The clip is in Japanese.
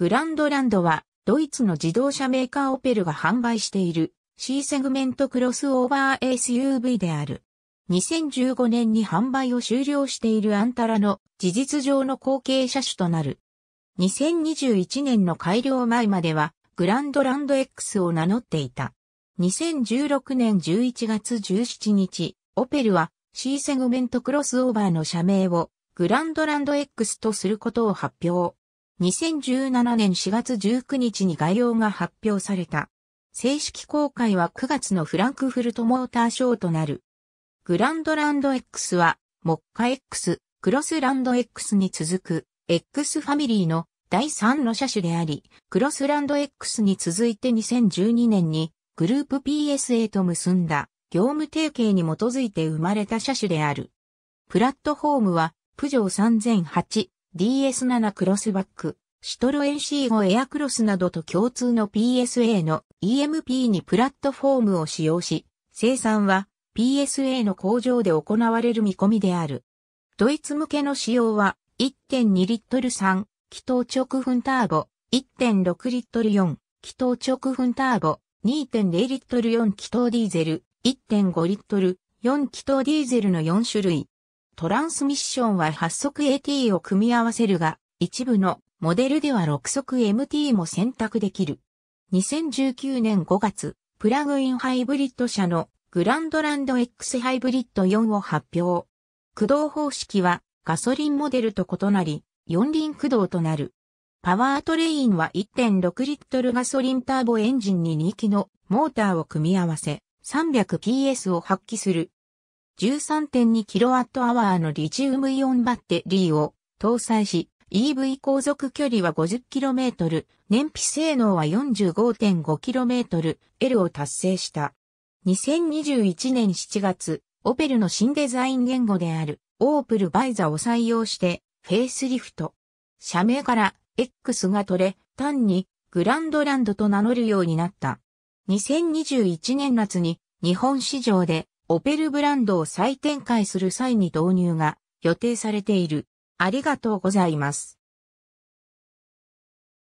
グランドランドは、ドイツの自動車メーカーオペルが販売している C セグメントクロスオーバー SUV である。2015年に販売を終了しているアンタラの事実上の後継車種となる。2021年の改良前まではグランドランド X を名乗っていた。2016年11月17日、オペルは C セグメントクロスオーバーの社名をグランドランド X とすることを発表。2017年4月19日に概要が発表された。正式公開は9月のフランクフルトモーターショーとなる。グランドランド X は、モッカ X、クロスランド X に続く、X ファミリーの第3の車種であり、クロスランド X に続いて2012年に、グループ PSA と結んだ、業務提携に基づいて生まれた車種である。プラットフォームは、プジョー3008、DS7 クロスバック、シトロエン C5 エアクロスなどと共通の PSA の EMP にプラットフォームを使用し、生産は PSA の工場で行われる見込みである。ドイツ向けの使用は1.2リットル3、気筒直噴ターボ、1.6リットル4、気筒直噴ターボ、2.0リットル4気筒ディーゼル、1.5リットル、4気筒ディーゼルの4種類。トランスミッションは8速 AT を組み合わせるが、一部のモデルでは6速 MT も選択できる。2019年5月、プラグインハイブリッド車のグランドランド X ハイブリッド4を発表。駆動方式はガソリンモデルと異なり、四輪駆動となる。パワートレインは1.6リットルガソリンターボエンジンに2機のモーターを組み合わせ 300PS を発揮する 13.2kWh のリチウムイオンバッテリーを搭載し、EV 航続距離は 50km、燃費性能は 45.5km、L を達成した。2021年7月、オペルの新デザイン言語である、オープルバイザを採用して、フェイスリフト。社名から X が取れ、単にグランドランドと名乗るようになった。2021年夏に日本市場でオペルブランドを再展開する際に導入が予定されている。ありがとうございます。